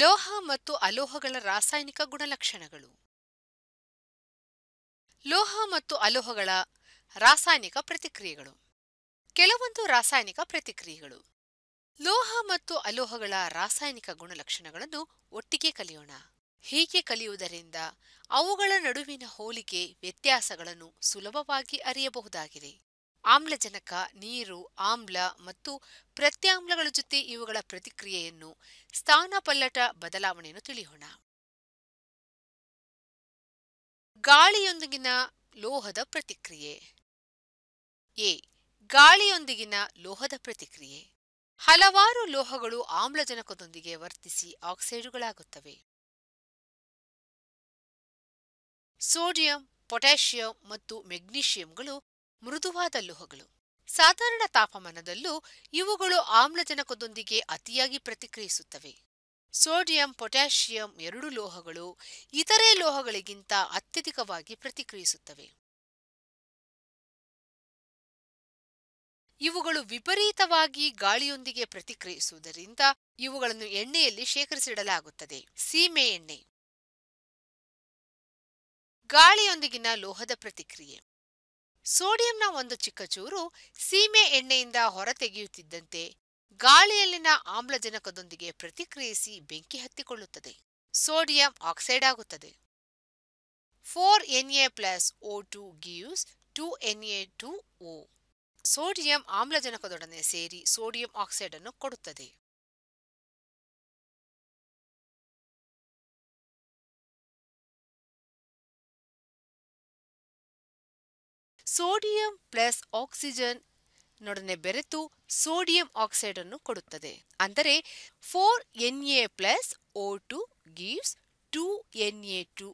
ಲೋಹ ಮತ್ತು ಅಲೋಹಗಳ ರಾಸಾಯನಿಕ ಗುಣಲಕ್ಷಣಗಳು ಲೋಹ ಮತ್ತು ಅಲೋಹಗಳ ರಾಸಾಯನಿಕ ಪ್ರತಿಕ್ರಿಯೆಗಳು ಕೆಲವೊಂದು ರಾಸಾಯನಿಕ ಪ್ರತಿಕ್ರಿಯೆಗಳು ಲೋಹ ಮತ್ತು ಅಲೋಹಗಳ ರಾಸಾಯನಿಕ ಗುಣಲಕ್ಷಣಗಳನ್ನು ಒಟ್ಟಿಗೆ ಕಲಿಯೋಣ ಹೀಗೆ ಕಲಿಯುವುದರಿಂದ ಅವುಗಳ ನಡುವಿನ ಹೋಲಿಕೆ ವ್ಯತ್ಯಾಸಗಳನ್ನು ಸುಲಭವಾಗಿ ಅರಿಯಬಹುದಾಗಿದೆ ಆಮ್ಲಜನಕ ನೀರು ಆಮ್ಲ ಮತ್ತು ಪ್ರತ್ಯಾಮ್ಲಗಳ ಜೊತೆ ಇವುಗಳ ಪ್ರತಿಕ್ರಿಯೆಯನ್ನು ಸ್ಥಾನಪಲ್ಲಟ ಬದಲಾವಣೆಯನ್ನು ತಿಳಿಯೋಣ ಗಾಳಿಯೊಂದಿಗಿನ ಲೋಹದ ಪ್ರತಿಕ್ರಿಯೆ ಎ ಗಾಳಿಯೊಂದಿಗಿನ ಲೋಹದ ಪ್ರತಿಕ್ರಿಯೆ ಹಲವಾರು ಲೋಹಗಳು ಆಮ್ಲಜನಕದೊಂದಿಗೆ ವರ್ತಿಸಿ ಆಕ್ಸೈಡುಗಳಾಗುತ್ತವೆ ಸೋಡಿಯಂ ಪೊಟ್ಯಾಷಿಯಂ ಮತ್ತು ಮೆಗ್ನೀಷಿಯಂಗಳು ಮೃದುವಾದ ಲೋಹಗಳು ಸಾಧಾರಣ ತಾಪಮಾನದಲ್ಲೂ ಇವುಗಳು ಆಮ್ಲಜನಕದೊಂದಿಗೆ ಅತಿಯಾಗಿ ಪ್ರತಿಕ್ರಿಯಿಸುತ್ತವೆ ಸೋಡಿಯಂ ಪೊಟ್ಯಾಷಿಯಂ ಎರಡು ಲೋಹಗಳು ಇತರೆ ಲೋಹಗಳಿಗಿಂತ ಅತ್ಯಧಿಕವಾಗಿ ಪ್ರತಿಕ್ರಿಯಿಸುತ್ತವೆ ಇವುಗಳು ವಿಪರೀತವಾಗಿ ಗಾಳಿಯೊಂದಿಗೆ ಪ್ರತಿಕ್ರಿಯಿಸುವುದರಿಂದ ಇವುಗಳನ್ನು ಎಣ್ಣೆಯಲ್ಲಿ ಶೇಖರಿಸಿಡಲಾಗುತ್ತದೆ ಸೀಮೆ ಎಣ್ಣೆ ಗಾಳಿಯೊಂದಿಗಿನ ಲೋಹದ ಪ್ರತಿಕ್ರಿಯೆ ಸೋಡಿಯಂನ ಒಂದು ಚಿಕ್ಕ ಚೂರು ಸೀಮೆ ಎಣ್ಣೆಯಿಂದ ಹೊರತೆಗೆಯುತ್ತಿದ್ದಂತೆ ಗಾಳಿಯಲ್ಲಿನ ಆಮ್ಲಜನಕದೊಂದಿಗೆ ಪ್ರತಿಕ್ರಿಯಿಸಿ ಬೆಂಕಿ ಹತ್ತಿಕೊಳ್ಳುತ್ತದೆ ಸೋಡಿಯಂ ಆಕ್ಸೈಡ್ ಆಗುತ್ತದೆ four N A plus O two gives two N two O sodium ಆಮ್ಲಜನಕದೊಡನೆ ಸೇರಿ ಸೋಡಿಯಂ ಆಕ್ಸೈಡ್ ಅನ್ನು ಕೊಡುತ್ತದೆ ಸೋಡಿಯಂ ಪ್ಲಸ್ ಆಕ್ಸಿಜನ್ ನೊಡನೆ ಬೆರೆತು ಸೋಡಿಯಂ ಆಕ್ಸೈಡ್ ಅನ್ನು ಕೊಡುತ್ತದೆ ಅಂದರೆ four N A plus O two gives two N A two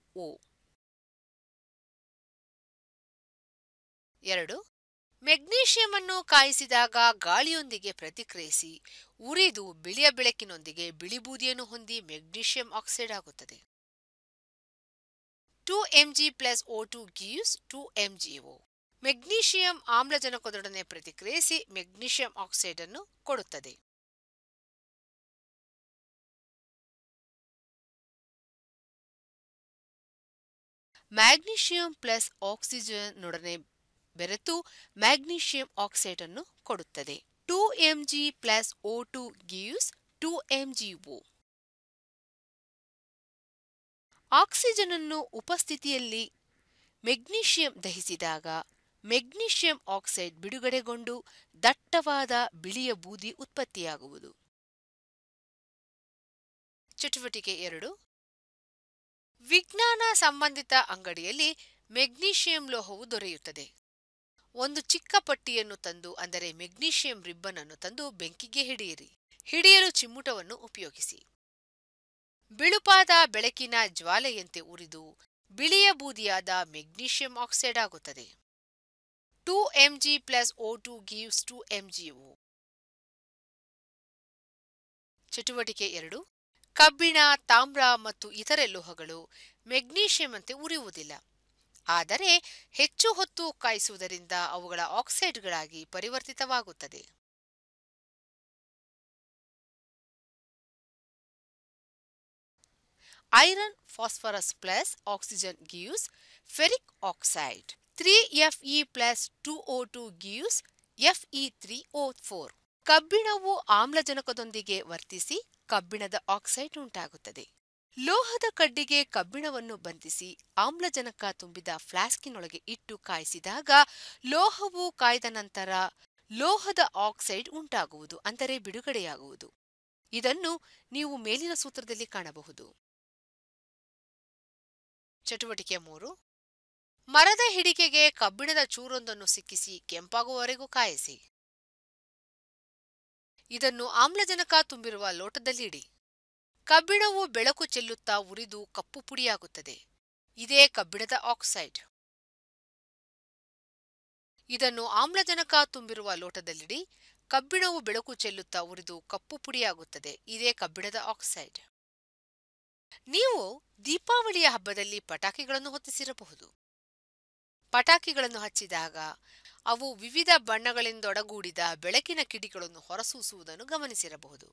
ಎರಡು ಮೆಗ್ನೀಷಿಯಂ ಅನ್ನು ಕಾಯಿಸಿದಾಗ ಗಾಳಿಯೊಂದಿಗೆ ಪ್ರತಿಕ್ರಿಯಿಸಿ ಉರಿದು ಬಿಳಿಯ ಬೆಳಕಿನೊಂದಿಗೆ ಬಿಳಿ ಬೂದಿಯನ್ನು ಹೊಂದಿ ಮೆಗ್ನೀಷಿಯಂ ಆಕ್ಸೈಡ್ ಆಗುತ್ತದೆ two M G plus O two two M G magnesium ಆಮ್ಲಜನಕದೊಡನೆ ಪ್ರತಿಕ್ರಿಯಿಸಿ ಮೆಗ್ನೀಷಿಯಂ ಆಕ್ಸೈಡ್ ಅನ್ನು ಕೊಡುತ್ತದೆ ಮ್ಯಾಗ್ನೀಷಿಯಂ ಪ್ಲಸ್ ಆಕ್ಸಿಜನ್ನೊಡನೆ ಬೆರೆತು ಮ್ಯಾಗ್ನೀಷಿಯಂ ಆಕ್ಸೈಡ್ ಅನ್ನು ಕೊಡುತ್ತದೆ two M G plus O two two M G O oxygen ಅನ್ನು ಉಪಸ್ಥಿತಿಯಲ್ಲಿ ಮೆಗ್ನೀಷಿಯಂ ದಹಿಸಿದಾಗ ಮೆಗ್ನೀಷಿಯಂ ಆಕ್ಸೈಡ್ ಬಿಡುಗಡೆಗೊಂಡು ದಟ್ಟವಾದ ಬಿಳಿಯ ಬೂದಿ ಉತ್ಪತ್ತಿಯಾಗುವುದು ಚಟುವಟಿಕೆ ಎರಡು ವಿಜ್ಞಾನ ಸಂಬಂಧಿತ ಅಂಗಡಿಯಲ್ಲಿ ಮೆಗ್ನೀಷಿಯಂ ಲೋಹವು ದೊರೆಯುತ್ತದೆ ಒಂದು ಚಿಕ್ಕ ಪಟ್ಟಿಯನ್ನು ತಂದು ಅಂದರೆ ಮೆಗ್ನೀಷಿಯಂ ರಿಬ್ಬನ್ ಅನ್ನು ತಂದು ಬೆಂಕಿಗೆ ಹಿಡಿಯಿರಿ ಹಿಡಿಯಲು ಚಿಮ್ಮುಟವನ್ನು ಉಪಯೋಗಿಸಿ ಬಿಳುಪಾದ ಬೆಳಕಿನ ಜ್ವಾಲೆಯಂತೆ ಉರಿದು ಬಿಳಿಯ ಬೂದಿಯಾದ ಮೆಗ್ನೀಷಿಯಂ ಆಕ್ಸೈಡ್ ಆಗುತ್ತದೆ 2 Mg plus O2 gives 2 MgO. ಚಟುವಟಿಕೆ ಎರಡು ಕಬ್ಬಿಣ ತಾಮ್ರ ಮತ್ತು ಇತರೆ ಲೋಹಗಳು ಮೆಗ್ನೀಷಿಯಂ ಅಂತೆ ಉರಿಯುವುದಿಲ್ಲ ಆದರೆ ಹೆಚ್ಚು ಹೊತ್ತು ಕಾಯಿಸುವುದರಿಂದ ಅವುಗಳ ಆಕ್ಸೈಡ್ಗಳಾಗಿ ಪರಿವರ್ತಿತವಾಗುತ್ತದೆ iron phosphorus plus oxygen gives ferric oxide 3Fe plus two O two three four ಕಬ್ಬಿಣವು ಆಮ್ಲಜನಕದೊಂದಿಗೆ ವರ್ತಿಸಿ ಕಬ್ಬಿಣದ ಆಕ್ಸೈಡ್ ಉಂಟಾಗುತ್ತದೆ ಲೋಹದ ಕಡ್ಡಿಗೆ ಕಬ್ಬಿಣವನ್ನು ಬಂಧಿಸಿ ಆಮ್ಲಜನಕ ತುಂಬಿದ ಫ್ಲಾಸ್ಕಿನೊಳಗೆ ಇಟ್ಟು ಕಾಯಿಸಿದಾಗ ಲೋಹವು ಕಾಯ್ದ ನಂತರ ಲೋಹದ ಆಕ್ಸೈಡ್ ಉಂಟಾಗುವುದು ಅಂದರೆ ಬಿಡುಗಡೆಯಾಗುವುದು ಇದನ್ನು ನೀವು ಮೇಲಿನ ಸೂತ್ರದಲ್ಲಿ ಕಾಣಬಹುದು ಚಟುವಟಿಕೆ ಮೂರು ಮರದ ಹಿಡಿಕೆಗೆ ಕಬ್ಬಿಣದ ಚೂರೊಂದನ್ನು ಸಿಕ್ಕಿಸಿ ಕೆಂಪಾಗುವವರೆಗೂ ಕಾಯಿಸಿ ಇದನ್ನು ಆಮ್ಲಜನಕ ತುಂಬಿರುವ ಲೋಟದಲ್ಲಿ ಇಡಿ ಕಬ್ಬಿಣವು ಬೆಳಕು ಚೆಲ್ಲುತ್ತಾ ಉರಿದು ಕಪ್ಪು ಪುಡಿಯಾಗುತ್ತದೆ ಇದೇ ಕಬ್ಬಿಣದ ಆಕ್ಸೈಡ್ ಇದನ್ನು ಆಮ್ಲಜನಕ ತುಂಬಿರುವ ಲೋಟದಲ್ಲಿಡಿ ಕಬ್ಬಿಣವು ಬೆಳಕು ಚೆಲ್ಲುತ್ತಾ ಉರಿದು ಕಪ್ಪು ಪುಡಿಯಾಗುತ್ತದೆ ಇದೇ ಕಬ್ಬಿಣದ ಆಕ್ಸೈಡ್ ನೀವು ದೀಪಾವಳಿಯ ಹಬ್ಬದಲ್ಲಿ ಪಟಾಕಿಗಳನ್ನು ಹೊತ್ತಿಸಿರಬಹುದು ಪಟಾಕಿಗಳನ್ನು ಹಚ್ಚಿದಾಗ ಅವು ವಿವಿಧ ಬಣ್ಣಗಳಿಂದೊಡಗೂಡಿದ ಬೆಳಕಿನ ಕಿಡಿಗಳನ್ನು ಹೊರಸೂಸುವುದನ್ನು ಗಮನಿಸಿರಬಹುದು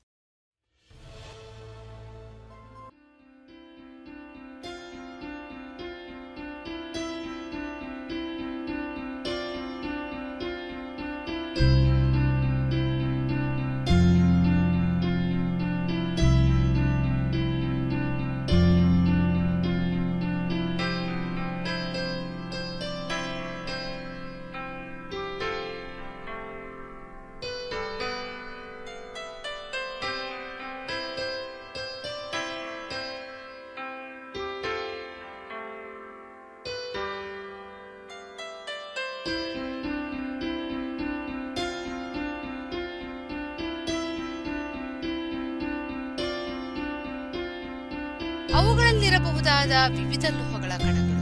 ಹೊಂದಿರಬಹುದಾದ ವಿವಿಧ ಲೋಹಗಳ ಕಣಗಳು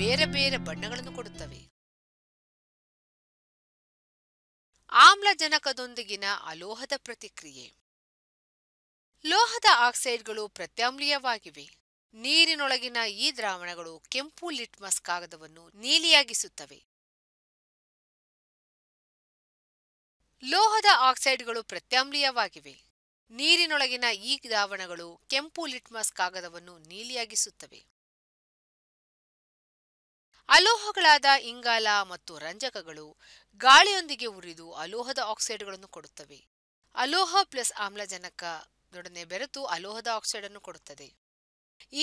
ಬೇರೆ ಬೇರೆ ಬಣ್ಣಗಳನ್ನು ಕೊಡುತ್ತವೆ ಆಮ್ಲಜನಕದೊಂದಿಗಿನ ಅಲೋಹದ ಪ್ರತಿಕ್ರಿಯೆ ಲೋಹದ ಆಕ್ಸೈಡ್ಗಳು ಪ್ರತ್ಯಾಮ್ಲೀಯವಾಗಿವೆ ನೀರಿನೊಳಗಿನ ಈ ದ್ರಾವಣಗಳು ಕೆಂಪು ಲಿಟ್ಮಸ್ ಕಾಗದವನ್ನು ನೀಲಿಯಾಗಿಸುತ್ತವೆ ಲೋಹದ ಆಕ್ಸೈಡ್ಗಳು ಪ್ರತ್ಯಾಮ್ಲೀಯವಾಗಿವೆ ನೀರಿನೊಳಗಿನ ಈ ದಾವಣಗಳು ಕೆಂಪು ಲಿಟ್ಮಸ್ ಕಾಗದವನ್ನು ನೀಲಿಯಾಗಿಸುತ್ತವೆ ಅಲೋಹಗಳಾದ ಇಂಗಾಲ ಮತ್ತು ರಂಜಕಗಳು ಗಾಳಿಯೊಂದಿಗೆ ಉರಿದು ಅಲೋಹದ ಆಕ್ಸೈಡ್ಗಳನ್ನು ಕೊಡುತ್ತವೆ ಅಲೋಹ ಪ್ಲಸ್ ಆಮ್ಲಜನಕದೊಡನೆ ಬೆರೆತು ಅಲೋಹದ ಆಕ್ಸೈಡ್ ಅನ್ನು ಕೊಡುತ್ತದೆ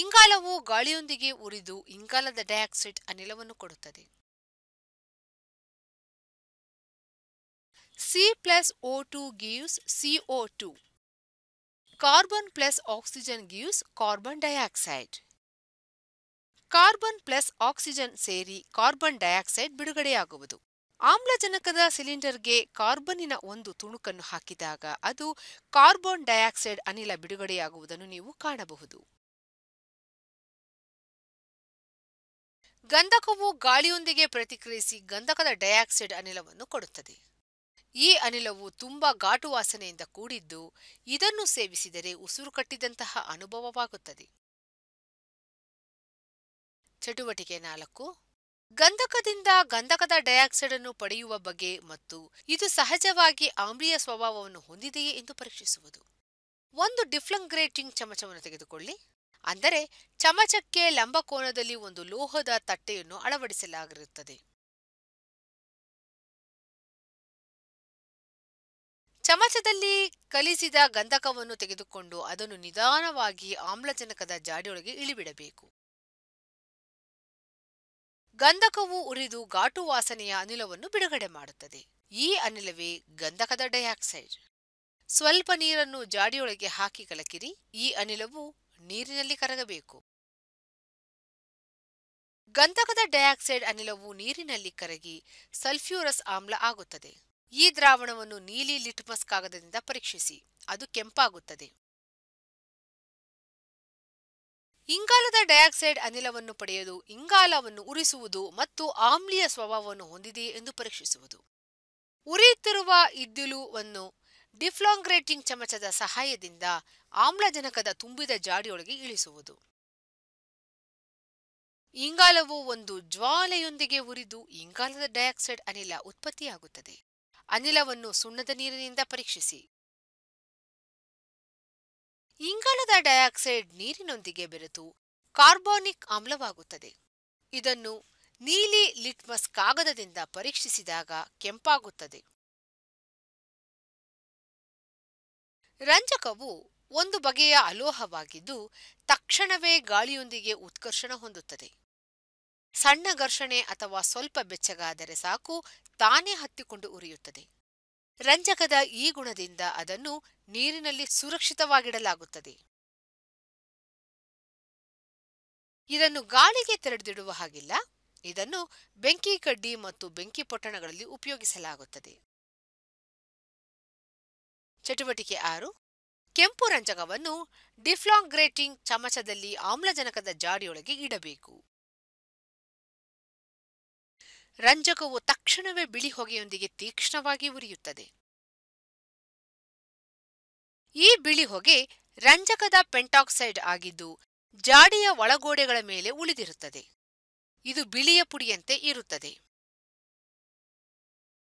ಇಂಗಾಲವು ಗಾಳಿಯೊಂದಿಗೆ ಉರಿದು ಇಂಗಾಲದ ಡೈಆಕ್ಸೈಡ್ ಅನಿಲವನ್ನು ಕೊಡುತ್ತದೆ C plus O two C O two Carbon plus oxygen gives carbon dioxide. Carbon plus oxygen ಸೇರಿ ಕಾರ್ಬನ್ ಡೈಆಕ್ಸೈಡ್ ಬಿಡುಗಡೆಯಾಗುವುದು ಆಮ್ಲಜನಕದ ಸಿಲಿಂಡರ್ಗೆ ಕಾರ್ಬನ್ನಿನ ಒಂದು ತುಣುಕನ್ನು ಹಾಕಿದಾಗ ಅದು ಕಾರ್ಬನ್ ಡೈಆಕ್ಸೈಡ್ ಅನಿಲ ಬಿಡುಗಡೆಯಾಗುವುದನ್ನು ನೀವು ಕಾಣಬಹುದು ಗಂಧಕವು ಗಾಳಿಯೊಂದಿಗೆ ಪ್ರತಿಕ್ರಿಯಿಸಿ ಗಂಧಕದ ಡೈಆಕ್ಸೈಡ್ ಅನಿಲವನ್ನು ಕೊಡುತ್ತದೆ ಈ ಅನಿಲವು ತುಂಬ ಘಾಟು ವಾಸನೆಯಿಂದ ಕೂಡಿದ್ದು ಇದನ್ನು ಸೇವಿಸಿದರೆ ಉಸಿರು ಕಟ್ಟಿದಂತಹ ಅನುಭವವಾಗುತ್ತದೆ ಚಟುವಟಿಕೆ ನಾಲ್ಕು ಗಂಧಕದಿಂದ ಗಂಧಕದ ಡೈಆಕ್ಸೈಡ್ ಅನ್ನು ಪಡೆಯುವ ಬಗೆ ಮತ್ತು ಇದು ಸಹಜವಾಗಿ ಆಮ್ಲೀಯ ಸ್ವಭಾವವನ್ನು ಹೊಂದಿದೆಯೇ ಎಂದು ಪರೀಕ್ಷಿಸುವುದು ಒಂದು ಡಿಫ್ಲಂಗ್ರೇಟಿಂಗ್ ಚಮಚವನ್ನು ತೆಗೆದುಕೊಳ್ಳಿ ಅಂದರೆ ಚಮಚಕ್ಕೆ ಲಂಬಕೋನದಲ್ಲಿ ಒಂದು ಲೋಹದ ತಟ್ಟೆಯನ್ನು ಅಳವಡಿಸಲಾಗಿರುತ್ತದೆ ಚಮಚದಲ್ಲಿ ಕಲಿಸಿದ ಗಂಧಕವನ್ನು ತೆಗೆದುಕೊಂಡು ಅದನ್ನು ನಿಧಾನವಾಗಿ ಆಮ್ಲಜನಕದ ಜಾಡಿಯೊಳಗೆ ಇಳಿಬಿಡಬೇಕು ಗಂಧಕವು ಉರಿದು ಘಾಟು ವಾಸನೆಯ ಅನಿಲವನ್ನು ಬಿಡುಗಡೆ ಮಾಡುತ್ತದೆ ಈ ಅನಿಲವೇ ಗಂಧಕದ ಡೈಆಕ್ಸೈಡ್ ಸ್ವಲ್ಪ ನೀರನ್ನು ಜಾಡಿಯೊಳಗೆ ಹಾಕಿ ಕಲಕಿರಿ ಈ ಅನಿಲವು ನೀರಿನಲ್ಲಿ ಕರಗಬೇಕು ಗಂಧಕದ ಡೈಆಕ್ಸೈಡ್ ಅನಿಲವು ನೀರಿನಲ್ಲಿ ಕರಗಿ ಸಲ್ಫ್ಯೂರಸ್ ಆಮ್ಲ ಆಗುತ್ತದೆ ಈ ದ್ರಾವಣವನ್ನು ನೀಲಿ ಲಿಟ್ಮಸ್ ಕಾಗದದಿಂದ ಪರೀಕ್ಷಿಸಿ ಅದು ಕೆಂಪಾಗುತ್ತದೆ ಇಂಗಾಲದ ಡೈಆಕ್ಸೈಡ್ ಅನಿಲವನ್ನು ಪಡೆಯಲು ಇಂಗಾಲವನ್ನು ಉರಿಸುವುದು ಮತ್ತು ಆಮ್ಲೀಯ ಸ್ವಭಾವವನ್ನು ಹೊಂದಿದೆಯೇ ಎಂದು ಪರೀಕ್ಷಿಸುವುದು ಉರಿಯುತ್ತಿರುವ ಇದ್ದಿಲುವನ್ನು ಡಿಫ್ಲಾಂಗ್ರೇಟಿಂಗ್ ಚಮಚದ ಸಹಾಯದಿಂದ ಆಮ್ಲಜನಕದ ತುಂಬಿದ ಜಾಡಿಯೊಳಗೆ ಇಳಿಸುವುದು ಇಂಗಾಲವು ಒಂದು ಜ್ವಾಲೆಯೊಂದಿಗೆ ಉರಿದು ಇಂಗಾಲದ ಡೈಆಕ್ಸೈಡ್ ಅನಿಲ ಉತ್ಪತ್ತಿಯಾಗುತ್ತದೆ ಅನಿಲವನ್ನು ಸುಣ್ಣದ ನೀರಿನಿಂದ ಪರೀಕ್ಷಿಸಿ ಇಂಗಾಲದ ಡೈಆಕ್ಸೈಡ್ ನೀರಿನೊಂದಿಗೆ ಬೆರೆತು ಕಾರ್ಬೋನಿಕ್ ಆಮ್ಲವಾಗುತ್ತದೆ ಇದನ್ನು ನೀಲಿ ಲಿಟ್ಮಸ್ ಕಾಗದದಿಂದ ಪರೀಕ್ಷಿಸಿದಾಗ ಕೆಂಪಾಗುತ್ತದೆ ರಂಜಕವು ಒಂದು ಬಗೆಯ ಅಲೋಹವಾಗಿದ್ದು ತಕ್ಷಣವೇ ಗಾಳಿಯೊಂದಿಗೆ ಉತ್ಕರ್ಷಣ ಹೊಂದುತ್ತದೆ ಸಣ್ಣ ಘರ್ಷಣೆ ಅಥವಾ ಸ್ವಲ್ಪ ಬೆಚ್ಚಗಾದರೆ ಸಾಕು ತಾನೇ ಹತ್ತಿಕೊಂಡು ಉರಿಯುತ್ತದೆ ರಂಜಕದ ಈ ಗುಣದಿಂದ ಅದನ್ನು ನೀರಿನಲ್ಲಿ ಸುರಕ್ಷಿತವಾಗಿಡಲಾಗುತ್ತದೆ ಇದನ್ನು ಗಾಳಿಗೆ ತೆರೆದಿಡುವ ಹಾಗಿಲ್ಲ ಇದನ್ನು ಬೆಂಕಿ ಕಡ್ಡಿ ಮತ್ತು ಬೆಂಕಿ ಪೊಟ್ಟಣಗಳಲ್ಲಿ ಉಪಯೋಗಿಸಲಾಗುತ್ತದೆ ಚಟುವಟಿಕೆ ಆರು ಕೆಂಪು ರಂಜಕವನ್ನು ಡಿಫ್ಲಾಂಗ್ರೇಟಿಂಗ್ ಚಮಚದಲ್ಲಿ ಆಮ್ಲಜನಕದ ಜಾಡಿಯೊಳಗೆ ಇಡಬೇಕು ರಂಜಕವು ತಕ್ಷಣವೇ ಬಿಳಿ ಹೊಗೆಯೊಂದಿಗೆ ತೀಕ್ಷ್ಣವಾಗಿ ಉರಿಯುತ್ತದೆ ಈ ಬಿಳಿ ಹೊಗೆ ರಂಜಕದ ಪೆಂಟಾಕ್ಸೈಡ್ ಆಗಿದ್ದು ಜಾಡಿಯ ಒಳಗೋಡೆಗಳ ಮೇಲೆ ಉಳಿದಿರುತ್ತದೆ ಇದು ಬಿಳಿಯ ಪುಡಿಯಂತೆ ಇರುತ್ತದೆ